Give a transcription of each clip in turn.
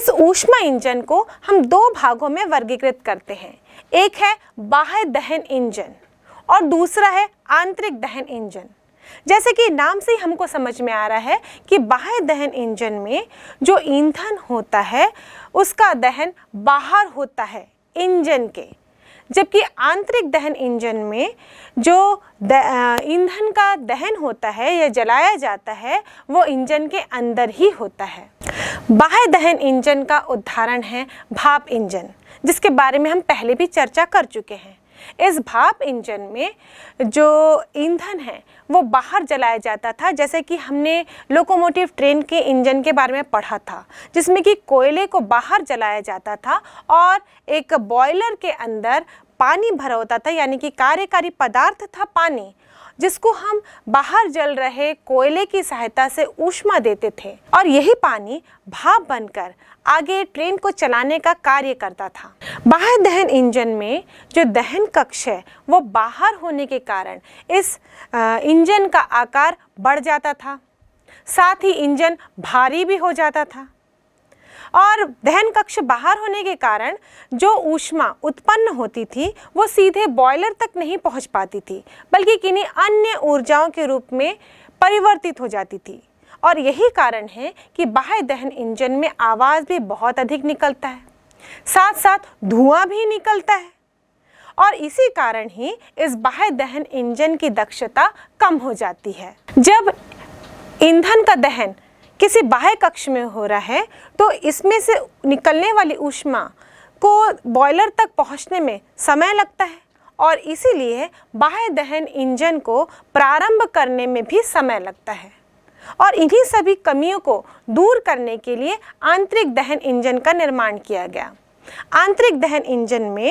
इस ऊष्मा इंजन को हम दो भागों में वर्गीकृत करते हैं एक है बाह्य दहन इंजन और दूसरा है आंतरिक दहन इंजन जैसे कि नाम से ही हमको समझ में आ रहा है कि बाह्य दहन इंजन में जो ईंधन होता है उसका दहन बाहर होता है इंजन के जबकि आंतरिक दहन इंजन में जो ईंधन का दहन होता है या जलाया जाता है वो इंजन के अंदर ही होता है बाह्य दहन इंजन का उदाहरण है भाप इंजन जिसके बारे में हम पहले भी चर्चा कर चुके हैं इस भाप इंजन में जो ईंधन है वो बाहर जलाया जाता था जैसे कि हमने लोकोमोटिव ट्रेन के इंजन के बारे में पढ़ा था जिसमें कि कोयले को बाहर जलाया जाता था और एक बॉयलर के अंदर पानी भरा होता था यानी कि कार्यकारी पदार्थ था पानी जिसको हम बाहर जल रहे कोयले की सहायता से ऊष्मा देते थे और यही पानी भाप बनकर आगे ट्रेन को चलाने का कार्य करता था बाहर दहन इंजन में जो दहन कक्ष है वो बाहर होने के कारण इस इंजन का आकार बढ़ जाता था साथ ही इंजन भारी भी हो जाता था और दहन कक्ष बाहर होने के कारण जो ऊष्मा उत्पन्न होती थी वो सीधे बॉयलर तक नहीं पहुंच पाती थी बल्कि किन्हीं अन्य ऊर्जाओं के रूप में परिवर्तित हो जाती थी और यही कारण है कि बाह्य दहन इंजन में आवाज़ भी बहुत अधिक निकलता है साथ साथ धुआं भी निकलता है और इसी कारण ही इस बाह्य दहन इंजन की दक्षता कम हो जाती है जब ईंधन का दहन किसी बाह्य कक्ष में हो रहा है तो इसमें से निकलने वाली ऊष्मा को बॉयलर तक पहुंचने में समय लगता है और इसीलिए बाह्य दहन इंजन को प्रारंभ करने में भी समय लगता है और इन्हीं सभी कमियों को दूर करने के लिए आंतरिक दहन इंजन का निर्माण किया गया आंतरिक दहन इंजन में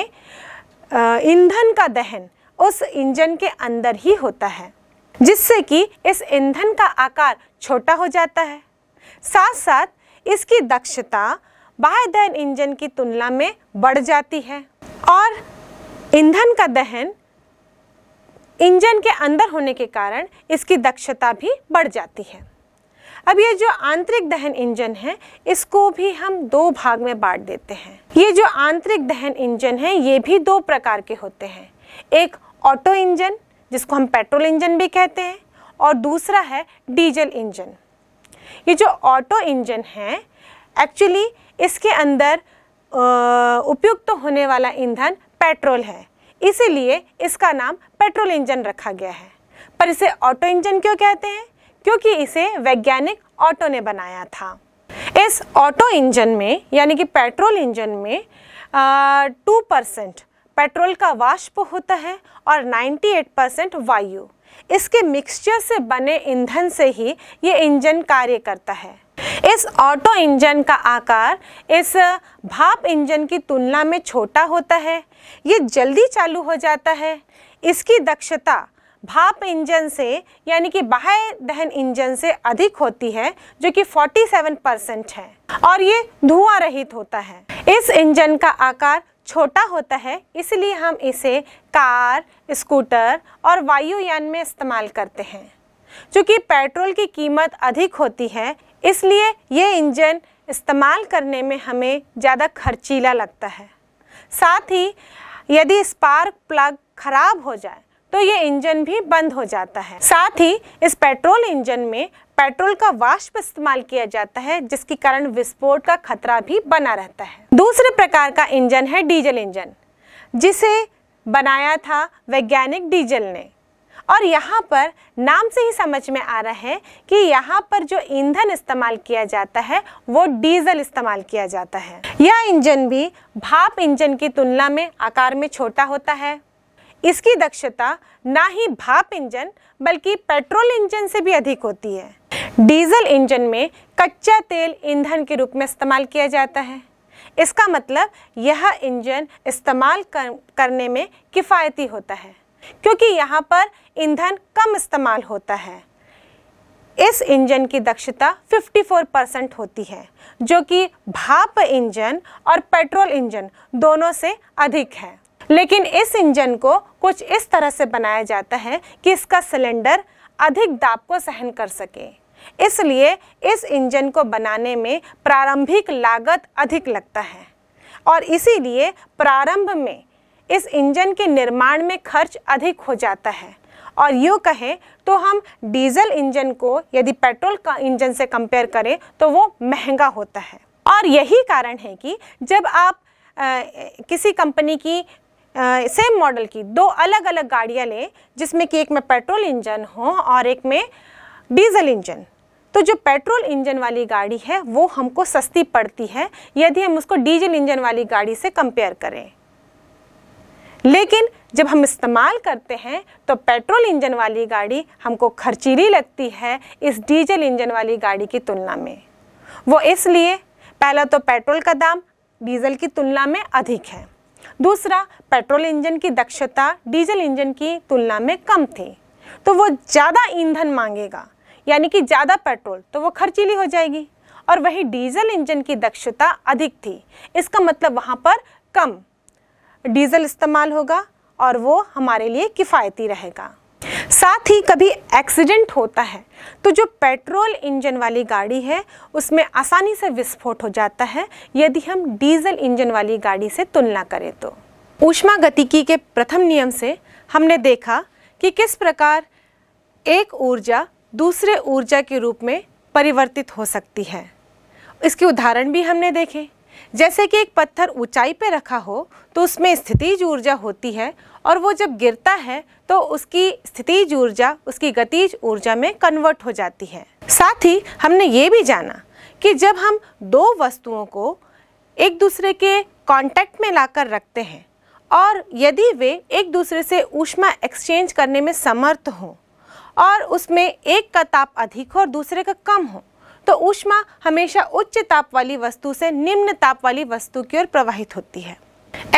ईंधन का दहन उस इंजन के अंदर ही होता है जिससे कि इस ईंधन का आकार छोटा हो जाता है साथ साथ इसकी दक्षता बाह्य दहन इंजन की तुलना में बढ़ जाती है और ईंधन का दहन इंजन के अंदर होने के कारण इसकी दक्षता भी बढ़ जाती है अब ये जो आंतरिक दहन इंजन है इसको भी हम दो भाग में बांट देते हैं ये जो आंतरिक दहन इंजन है ये भी दो प्रकार के होते हैं एक ऑटो इंजन जिसको हम पेट्रोल इंजन भी कहते हैं और दूसरा है डीजल इंजन ये जो ऑटो इंजन है एक्चुअली इसके अंदर उपयुक्त तो होने वाला ईंधन पेट्रोल है इसीलिए इसका नाम पेट्रोल इंजन रखा गया है पर इसे ऑटो इंजन क्यों कहते हैं क्योंकि इसे वैज्ञानिक ऑटो ने बनाया था इस ऑटो इंजन में यानी कि पेट्रोल इंजन में टू परसेंट पेट्रोल का वाष्प होता है और 98 परसेंट वायु इसके मिक्सचर से बने ईंधन से ही ये इंजन कार्य करता है इस ऑटो इंजन का आकार इस भाप इंजन की तुलना में छोटा होता है ये जल्दी चालू हो जाता है इसकी दक्षता भाप इंजन से यानी कि बाह्य दहन इंजन से अधिक होती है जो कि 47 परसेंट है और ये धुआं रहित होता है इस इंजन का आकार छोटा होता है इसलिए हम इसे कार स्कूटर और वायुयान में इस्तेमाल करते हैं चूँकि पेट्रोल की कीमत अधिक होती है इसलिए ये इंजन इस्तेमाल करने में हमें ज़्यादा खर्चीला लगता है साथ ही यदि स्पार्क प्लग ख़राब हो जाए तो ये इंजन भी बंद हो जाता है साथ ही इस पेट्रोल इंजन में पेट्रोल का वाष्प इस्तेमाल किया जाता है जिसके कारण विस्फोट का खतरा भी बना रहता है दूसरे प्रकार का इंजन है डीजल इंजन जिसे बनाया था वैज्ञानिक डीजल ने और यहाँ पर नाम से ही समझ में आ रहा है कि यहाँ पर जो ईंधन इस्तेमाल किया जाता है वो डीजल इस्तेमाल किया जाता है यह इंजन भी भाप इंजन की तुलना में आकार में छोटा होता है इसकी दक्षता ना ही भाप इंजन बल्कि पेट्रोल इंजन से भी अधिक होती है डीजल इंजन में कच्चा तेल ईंधन के रूप में इस्तेमाल किया जाता है इसका मतलब यह इंजन इस्तेमाल कर, करने में किफ़ायती होता है क्योंकि यहाँ पर ईंधन कम इस्तेमाल होता है इस इंजन की दक्षता 54 परसेंट होती है जो कि भाप इंजन और पेट्रोल इंजन दोनों से अधिक है लेकिन इस इंजन को कुछ इस तरह से बनाया जाता है कि इसका सिलेंडर अधिक दाब को सहन कर सके इसलिए इस इंजन को बनाने में प्रारंभिक लागत अधिक लगता है और इसीलिए प्रारंभ में इस इंजन के निर्माण में खर्च अधिक हो जाता है और यूँ कहें तो हम डीजल इंजन को यदि पेट्रोल का इंजन से कंपेयर करें तो वो महंगा होता है और यही कारण है कि जब आप आ, किसी कंपनी की सेम मॉडल की दो अलग अलग गाड़ियाँ लें जिसमें कि एक में पेट्रोल इंजन हो और एक में डीजल इंजन तो जो पेट्रोल इंजन वाली गाड़ी है वो हमको सस्ती पड़ती है यदि हम उसको डीजल इंजन वाली गाड़ी से कंपेयर करें लेकिन जब हम इस्तेमाल करते हैं तो पेट्रोल इंजन वाली गाड़ी हमको खर्चीली लगती है इस डीजल इंजन वाली गाड़ी की तुलना में वो इसलिए पहला तो पेट्रोल का दाम डीजल की तुलना में अधिक है दूसरा पेट्रोल इंजन की दक्षता डीजल इंजन की तुलना में कम थी तो वो ज़्यादा ईंधन मांगेगा यानी कि ज़्यादा पेट्रोल तो वो खर्चीली हो जाएगी और वही डीजल इंजन की दक्षता अधिक थी इसका मतलब वहाँ पर कम डीजल इस्तेमाल होगा और वो हमारे लिए किफ़ायती रहेगा साथ ही कभी एक्सीडेंट होता है तो जो पेट्रोल इंजन वाली गाड़ी है उसमें आसानी से विस्फोट हो जाता है यदि हम डीजल इंजन वाली गाड़ी से तुलना करें तो ऊष्मा गतिकी के प्रथम नियम से हमने देखा कि किस प्रकार एक ऊर्जा दूसरे ऊर्जा के रूप में परिवर्तित हो सकती है इसके उदाहरण भी हमने देखे जैसे कि एक पत्थर ऊंचाई पर रखा हो तो उसमें स्थितिज ऊर्जा होती है और वो जब गिरता है तो उसकी स्थितिज ऊर्जा उसकी गतिज ऊर्जा में कन्वर्ट हो जाती है साथ ही हमने ये भी जाना कि जब हम दो वस्तुओं को एक दूसरे के कांटेक्ट में लाकर रखते हैं और यदि वे एक दूसरे से ऊष्मा एक्सचेंज करने में समर्थ हों और उसमें एक का ताप अधिक हो और दूसरे का कम हो तो ऊष्मा हमेशा उच्च ताप वाली वस्तु से निम्न ताप वाली वस्तु की ओर प्रवाहित होती है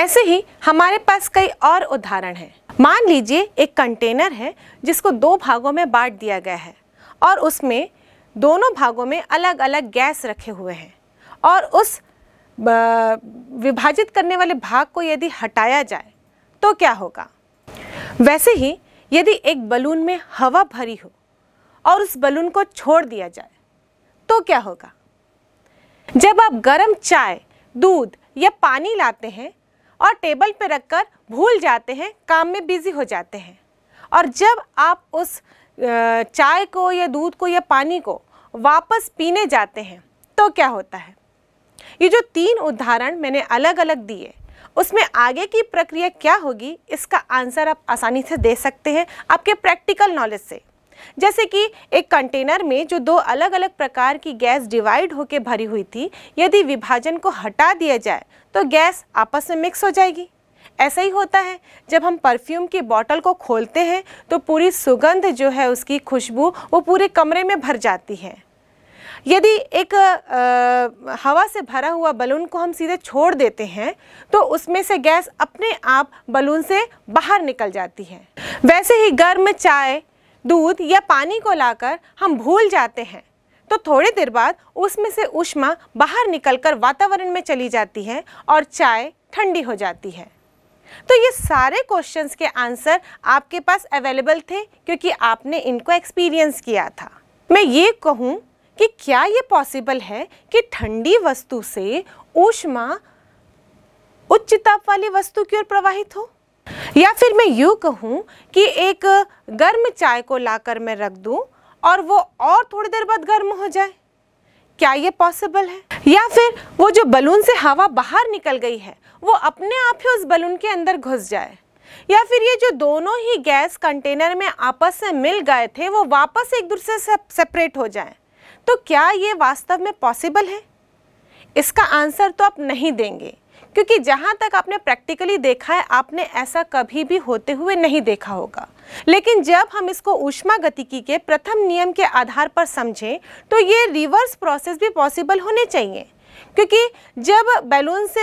ऐसे ही हमारे पास कई और उदाहरण हैं मान लीजिए एक कंटेनर है जिसको दो भागों में बांट दिया गया है और उसमें दोनों भागों में अलग अलग गैस रखे हुए हैं और उस विभाजित करने वाले भाग को यदि हटाया जाए तो क्या होगा वैसे ही यदि एक बलून में हवा भरी हो और उस बलून को छोड़ दिया जाए तो क्या होगा जब आप गर्म चाय दूध या पानी लाते हैं और टेबल पर रखकर भूल जाते हैं काम में बिज़ी हो जाते हैं और जब आप उस चाय को या दूध को या पानी को वापस पीने जाते हैं तो क्या होता है ये जो तीन उदाहरण मैंने अलग अलग दिए उसमें आगे की प्रक्रिया क्या होगी इसका आंसर आप आसानी से दे सकते हैं आपके प्रैक्टिकल नॉलेज से जैसे कि एक कंटेनर में जो दो अलग अलग प्रकार की गैस डिवाइड होकर भरी हुई थी यदि विभाजन को हटा दिया जाए तो गैस आपस में मिक्स हो जाएगी ऐसा ही होता है जब हम परफ्यूम की बॉटल को खोलते हैं तो पूरी सुगंध जो है उसकी खुशबू वो पूरे कमरे में भर जाती है यदि एक आ, हवा से भरा हुआ बलून को हम सीधे छोड़ देते हैं तो उसमें से गैस अपने आप बलून से बाहर निकल जाती है वैसे ही गर्म चाय दूध या पानी को लाकर हम भूल जाते हैं तो थोड़ी देर बाद उसमें से उष्मा बाहर निकलकर वातावरण में चली जाती है और चाय ठंडी हो जाती है तो ये सारे क्वेश्चंस के आंसर आपके पास अवेलेबल थे क्योंकि आपने इनको एक्सपीरियंस किया था मैं ये कहूँ कि क्या ये पॉसिबल है कि ठंडी वस्तु से ऊष्मा उच्च ताप वाली वस्तु की ओर प्रवाहित हो या फिर मैं यूँ कहूँ कि एक गर्म चाय को लाकर मैं रख दूँ और वो और थोड़ी देर बाद गर्म हो जाए क्या ये पॉसिबल है या फिर वो जो बलून से हवा बाहर निकल गई है वो अपने आप ही उस बलून के अंदर घुस जाए या फिर ये जो दोनों ही गैस कंटेनर में आपस में मिल गए थे वो वापस एक दूसरे से सेपरेट हो जाए तो क्या ये वास्तव में पॉसिबल है इसका आंसर तो आप नहीं देंगे क्योंकि जहाँ तक आपने प्रैक्टिकली देखा है आपने ऐसा कभी भी होते हुए नहीं देखा होगा लेकिन जब हम इसको ऊष्मा गतिकी के प्रथम नियम के आधार पर समझें तो ये रिवर्स प्रोसेस भी पॉसिबल होने चाहिए क्योंकि जब बैलून से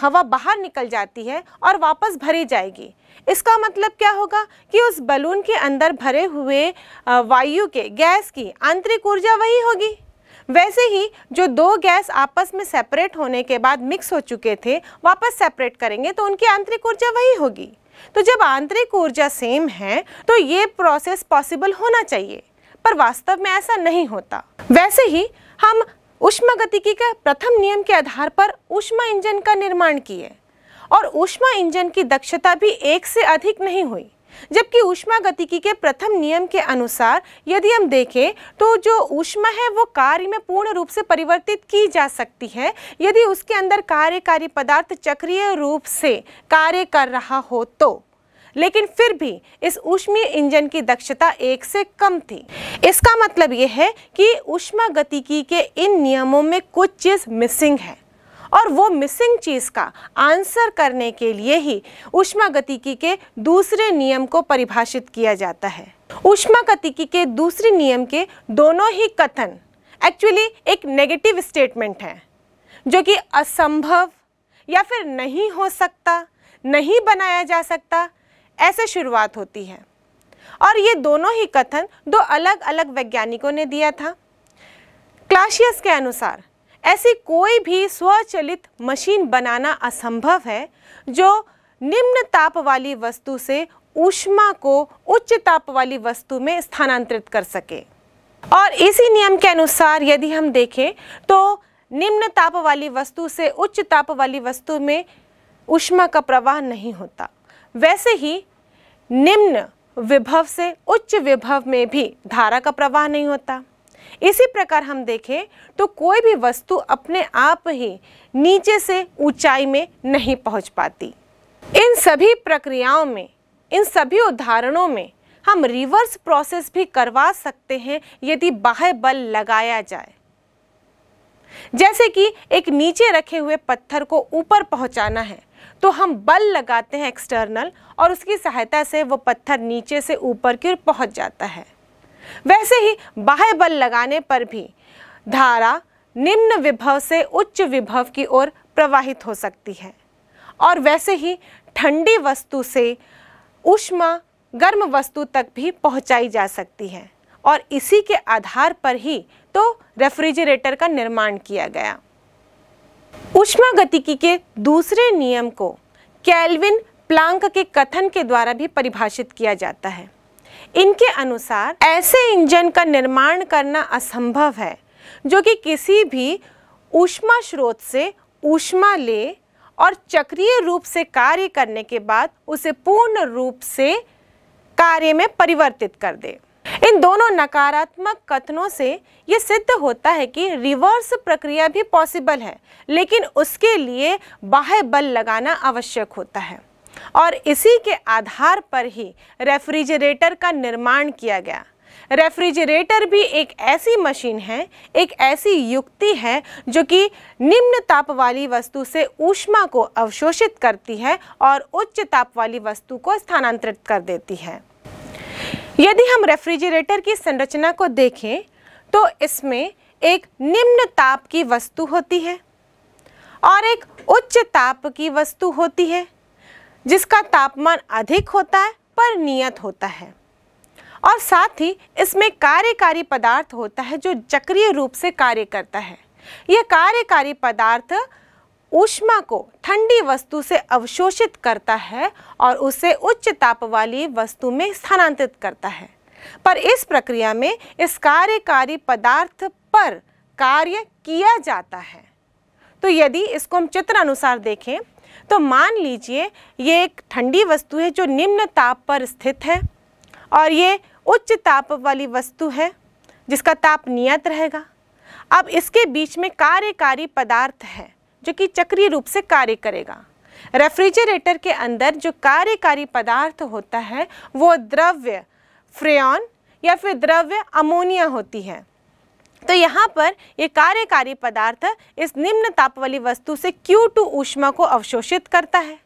हवा बाहर निकल जाती है और वापस भरी जाएगी इसका मतलब क्या होगा कि उस बलून के अंदर भरे हुए वायु के गैस की आंतरिक ऊर्जा वही होगी वैसे ही जो दो गैस आपस में सेपरेट होने के बाद मिक्स हो चुके थे वापस सेपरेट करेंगे तो उनकी आंतरिक ऊर्जा वही होगी तो जब आंतरिक ऊर्जा सेम है तो ये प्रोसेस पॉसिबल होना चाहिए पर वास्तव में ऐसा नहीं होता वैसे ही हम उष्मा गति के प्रथम नियम के आधार पर उष्मा इंजन का निर्माण किए और उष्मा इंजन की दक्षता भी एक से अधिक नहीं हुई जबकि ऊष्मा गतिकी के प्रथम नियम के अनुसार यदि हम देखें तो जो ऊष्मा है वो कार्य में पूर्ण रूप से परिवर्तित की जा सकती है यदि उसके अंदर कार्यकारी पदार्थ चक्रीय रूप से कार्य कर रहा हो तो लेकिन फिर भी इस ऊष्मीय इंजन की दक्षता एक से कम थी इसका मतलब यह है कि ऊष्मा गतिकी के इन नियमों में कुछ चीज़ मिसिंग है और वो मिसिंग चीज़ का आंसर करने के लिए ही उष्मा गतिकी के दूसरे नियम को परिभाषित किया जाता है गतिकी के दूसरे नियम के दोनों ही कथन एक्चुअली एक नेगेटिव स्टेटमेंट है जो कि असंभव या फिर नहीं हो सकता नहीं बनाया जा सकता ऐसे शुरुआत होती है और ये दोनों ही कथन दो अलग अलग वैज्ञानिकों ने दिया था क्लाशियस के अनुसार ऐसी कोई भी स्वचलित मशीन बनाना असंभव है जो निम्न ताप वाली वस्तु से ऊष्मा को उच्च ताप वाली वस्तु में स्थानांतरित कर सके और इसी नियम के अनुसार यदि हम देखें तो निम्न ताप वाली वस्तु से उच्च ताप वाली वस्तु में ऊष्मा का प्रवाह नहीं होता वैसे ही निम्न विभव से उच्च विभव में भी धारा का प्रवाह नहीं होता इसी प्रकार हम देखें तो कोई भी वस्तु अपने आप ही नीचे से ऊंचाई में नहीं पहुंच पाती इन सभी प्रक्रियाओं में इन सभी उदाहरणों में हम रिवर्स प्रोसेस भी करवा सकते हैं यदि बाह्य बल लगाया जाए जैसे कि एक नीचे रखे हुए पत्थर को ऊपर पहुंचाना है तो हम बल लगाते हैं एक्सटर्नल और उसकी सहायता से वो पत्थर नीचे से ऊपर की ओर पहुंच जाता है वैसे ही बाह्य बल लगाने पर भी धारा निम्न विभव से उच्च विभव की ओर प्रवाहित हो सकती है और वैसे ही ठंडी वस्तु से उष्मा गर्म वस्तु तक भी पहुंचाई जा सकती है और इसी के आधार पर ही तो रेफ्रिजरेटर का निर्माण किया गया उष्मा गतिकी के दूसरे नियम को कैल्विन प्लांक के कथन के द्वारा भी परिभाषित किया जाता है इनके अनुसार ऐसे इंजन का निर्माण करना असंभव है जो कि किसी भी ऊष्मा स्रोत से ऊष्मा ले और चक्रीय रूप से कार्य करने के बाद उसे पूर्ण रूप से कार्य में परिवर्तित कर दे इन दोनों नकारात्मक कथनों से ये सिद्ध होता है कि रिवर्स प्रक्रिया भी पॉसिबल है लेकिन उसके लिए बाह्य बल लगाना आवश्यक होता है और इसी के आधार पर ही रेफ्रिजरेटर का निर्माण किया गया रेफ्रिजरेटर भी एक ऐसी मशीन है एक ऐसी युक्ति है जो कि निम्न ताप वाली वस्तु से ऊष्मा को अवशोषित करती है और उच्च ताप वाली वस्तु को स्थानांतरित कर देती है यदि हम रेफ्रिजरेटर की संरचना को देखें तो इसमें एक निम्न ताप की वस्तु होती है और एक उच्च ताप की वस्तु होती है जिसका तापमान अधिक होता है पर नियत होता है और साथ ही इसमें कार्यकारी पदार्थ होता है जो चक्रीय रूप से कार्य करता है यह कार्यकारी पदार्थ ऊष्मा को ठंडी वस्तु से अवशोषित करता है और उसे उच्च ताप वाली वस्तु में स्थानांतरित करता है पर इस प्रक्रिया में इस कार्यकारी पदार्थ पर कार्य किया जाता है तो यदि इसको हम चित्र अनुसार देखें तो मान लीजिए ये एक ठंडी वस्तु है जो निम्न ताप पर स्थित है और ये उच्च ताप वाली वस्तु है जिसका ताप नियत रहेगा अब इसके बीच में कार्यकारी पदार्थ है जो कि चक्रीय रूप से कार्य करेगा रेफ्रिजरेटर के अंदर जो कार्यकारी पदार्थ होता है वो द्रव्य फ्रेन या फिर द्रव्य अमोनिया होती है तो यहाँ पर ये कार्यकारी पदार्थ इस निम्न ताप वाली वस्तु से Q2 ऊष्मा को अवशोषित करता है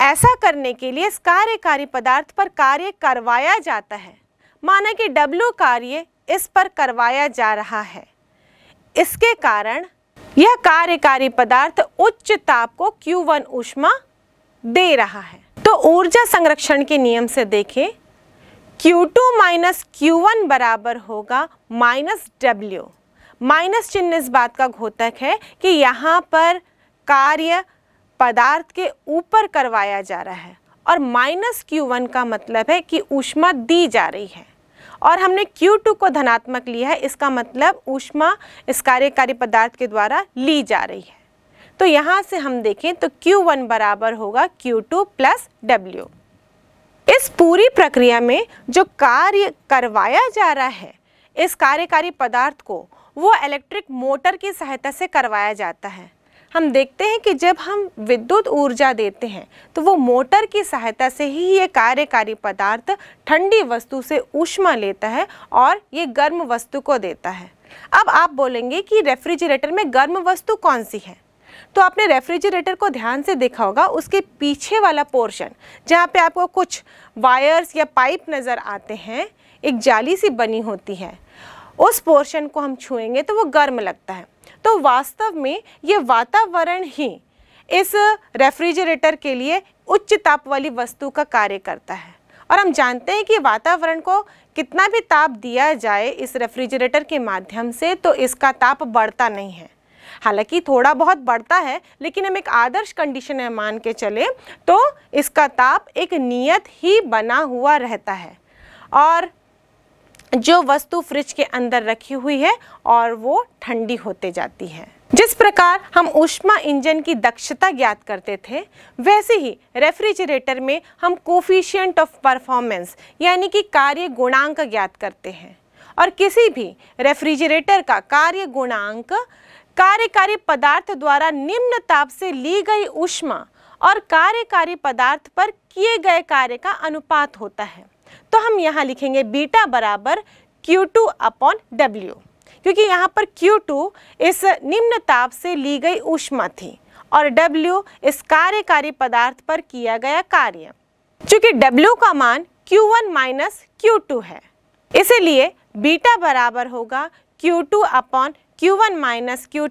ऐसा करने के लिए इस कार्यकारी पदार्थ पर कार्य करवाया जाता है माना कि W कार्य इस पर करवाया जा रहा है इसके कारण यह कार्यकारी पदार्थ उच्च ताप को Q1 ऊष्मा दे रहा है तो ऊर्जा संरक्षण के नियम से देखें Q2 टू माइनस क्यू बराबर होगा माइनस डब्ल्यू माइनस चिन्ह इस बात का घोतक है कि यहाँ पर कार्य पदार्थ के ऊपर करवाया जा रहा है और माइनस क्यू का मतलब है कि ऊष्मा दी जा रही है और हमने Q2 को धनात्मक लिया है इसका मतलब ऊष्मा इस कार्यकारी पदार्थ के द्वारा ली जा रही है तो यहाँ से हम देखें तो Q1 बराबर होगा Q2 टू प्लस डब्ल्यू इस पूरी प्रक्रिया में जो कार्य करवाया जा रहा है इस कार्यकारी पदार्थ को वो इलेक्ट्रिक मोटर की सहायता से करवाया जाता है हम देखते हैं कि जब हम विद्युत ऊर्जा देते हैं तो वो मोटर की सहायता से ही ये कार्यकारी पदार्थ ठंडी वस्तु से ऊष्मा लेता है और ये गर्म वस्तु को देता है अब आप बोलेंगे कि रेफ्रिजरेटर में गर्म वस्तु कौन सी है तो आपने रेफ्रिजरेटर को ध्यान से देखा होगा उसके पीछे वाला पोर्शन जहाँ पे आपको कुछ वायर्स या पाइप नज़र आते हैं एक जाली सी बनी होती है उस पोर्शन को हम छुएंगे तो वो गर्म लगता है तो वास्तव में ये वातावरण ही इस रेफ्रिजरेटर के लिए उच्च ताप वाली वस्तु का कार्य करता है और हम जानते हैं कि वातावरण को कितना भी ताप दिया जाए इस रेफ्रिजरेटर के माध्यम से तो इसका ताप बढ़ता नहीं है हालांकि थोड़ा बहुत बढ़ता है लेकिन हम एक आदर्श कंडीशन है मान के चले तो इसका ताप एक नियत ही बना हुआ रहता है और जो वस्तु फ्रिज के अंदर रखी हुई है और वो ठंडी होते जाती है जिस प्रकार हम उष्मा इंजन की दक्षता ज्ञात करते थे वैसे ही रेफ्रिजरेटर में हम कोफिशियंट ऑफ परफॉर्मेंस यानी कि कार्य गुणांक ज्ञात करते हैं और किसी भी रेफ्रिजरेटर का कार्य गुणांक कार्यकारी पदार्थ द्वारा निम्न ताप से ली गई ऊष्मा और कार्यकारी पदार्थ पर किए गए कार्य का अनुपात होता है तो हम यहाँ लिखेंगे बीटा बराबर Q2 टू अपॉन डब्ल्यू क्योंकि यहाँ पर Q2 इस निम्न ताप से ली गई ऊष्मा थी और W इस कार्यकारी पदार्थ पर किया गया कार्य क्योंकि W का मान Q1 वन माइनस क्यू है इसीलिए बीटा बराबर होगा Q2 two upon Q1 one minus Q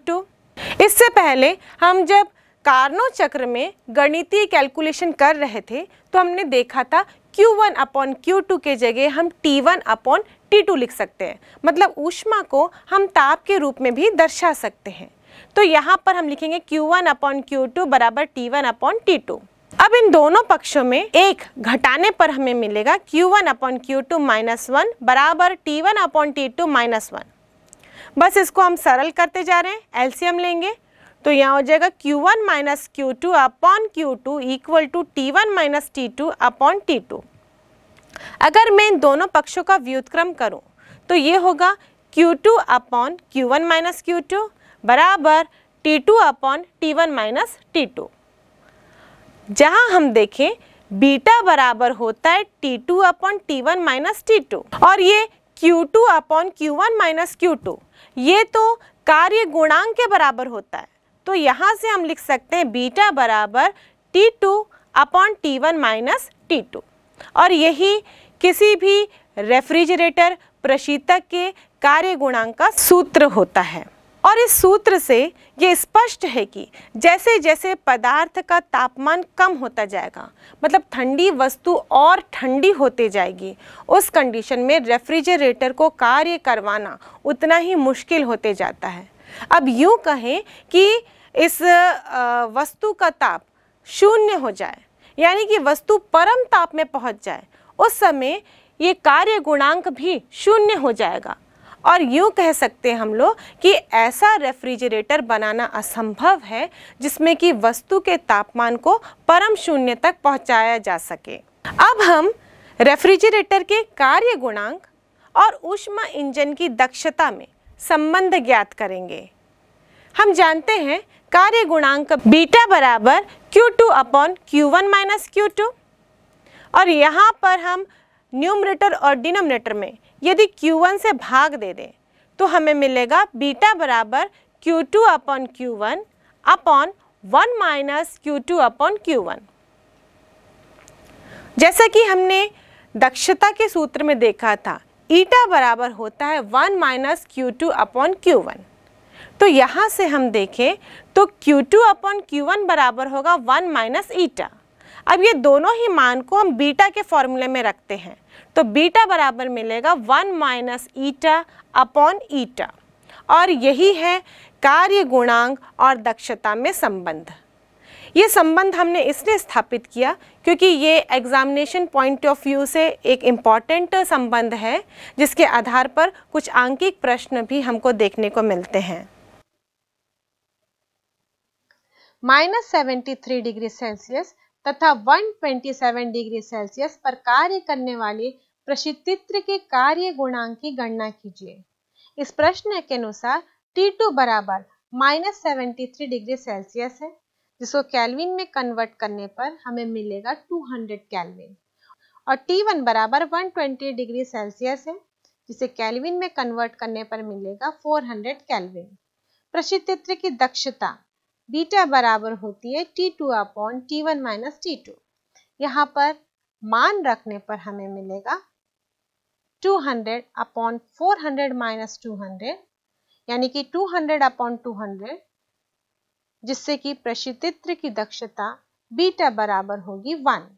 इससे पहले हम जब कार्नो चक्र में गणितीय कैलकुलेशन कर रहे थे तो हमने देखा था Q1 वन अपॉन क्यू के जगह हम T1 वन अपॉन टी लिख सकते हैं मतलब ऊष्मा को हम ताप के रूप में भी दर्शा सकते हैं तो यहाँ पर हम लिखेंगे Q1 वन अपॉन क्यू बराबर टी वन अपॉन टी अब इन दोनों पक्षों में एक घटाने पर हमें मिलेगा Q1 one upon Q two minus one बराबर T one upon T two minus one बस इसको हम सरल करते जा रहे हैं एलसीएम लेंगे तो यहाँ हो जाएगा Q1 one minus Q two upon Q two equal to T one minus T two upon T two अगर मैं इन दोनों पक्षों का व्युतक्रम करूँ तो ये होगा Q2 two upon Q one minus Q two बराबर T two upon T one minus T two जहाँ हम देखें बीटा बराबर होता है T two upon T one minus T two और ये Q two upon Q one minus Q two ये तो कार्य गुणांक के बराबर होता है तो यहाँ से हम लिख सकते हैं बीटा बराबर T two upon T one minus T two और यही किसी भी रेफ्रिजरेटर प्रशीतक के कार्य गुणांक का सूत्र होता है और इस सूत्र से ये स्पष्ट है कि जैसे जैसे पदार्थ का तापमान कम होता जाएगा मतलब ठंडी वस्तु और ठंडी होती जाएगी उस कंडीशन में रेफ्रिजरेटर को कार्य करवाना उतना ही मुश्किल होते जाता है अब यूँ कहें कि इस वस्तु का ताप शून्य हो जाए यानी कि वस्तु परम ताप में पहुंच जाए उस समय ये कार्य गुणांक भी शून्य हो जाएगा और यूँ कह सकते हैं हम लोग कि ऐसा रेफ्रिजरेटर बनाना असंभव है जिसमें कि वस्तु के तापमान को परम शून्य तक पहुँचाया जा सके अब हम रेफ्रिजरेटर के कार्य गुणांक और ऊष्मा इंजन की दक्षता में संबंध ज्ञात करेंगे हम जानते हैं कार्य गुणांक बीटा बराबर Q two upon Q one minus Q two और यहाँ पर हम न्यूमरेटर और डिनोमिनेटर में यदि Q1 से भाग दे दें तो हमें मिलेगा बीटा बराबर Q2 two upon Q one upon one minus Q two upon Q one जैसा कि हमने दक्षता के सूत्र में देखा था ईटा बराबर होता है one minus Q two upon Q one तो यहाँ से हम देखें तो Q two upon Q one बराबर होगा वन माइनस ईटा अब ये दोनों ही मान को हम बीटा के फॉर्मूले में रखते हैं तो बीटा बराबर मिलेगा one minus eta upon eta और यही है कार्य गुणांक और दक्षता में संबंध ये संबंध हमने इसलिए स्थापित किया क्योंकि ये एग्जामिनेशन पॉइंट ऑफ व्यू से एक इम्पॉर्टेंट संबंध है जिसके आधार पर कुछ आंकिक प्रश्न भी हमको देखने को मिलते हैं minus seventy three degree Celsius तथा 127 डिग्री सेल्सियस पर कार्य करने वाले प्रशितित्र के कार्य गुणांक की गणना कीजिए इस प्रश्न के अनुसार T2 बराबर माइनस सेवेंटी डिग्री सेल्सियस है जिसको कैलविन में कन्वर्ट करने पर हमें मिलेगा 200 हंड्रेड कैलविन और T1 बराबर 120 डिग्री सेल्सियस है जिसे कैलविन में कन्वर्ट करने पर मिलेगा 400 कैलविन प्रशित्र की दक्षता बीटा बराबर होती है T two upon T one minus T two यहाँ पर मान रखने पर हमें मिलेगा 200 अपॉन 400 माइनस 200 यानी कि 200 अपॉन 200 जिससे कि प्रशितित्र की दक्षता बीटा बराबर होगी वन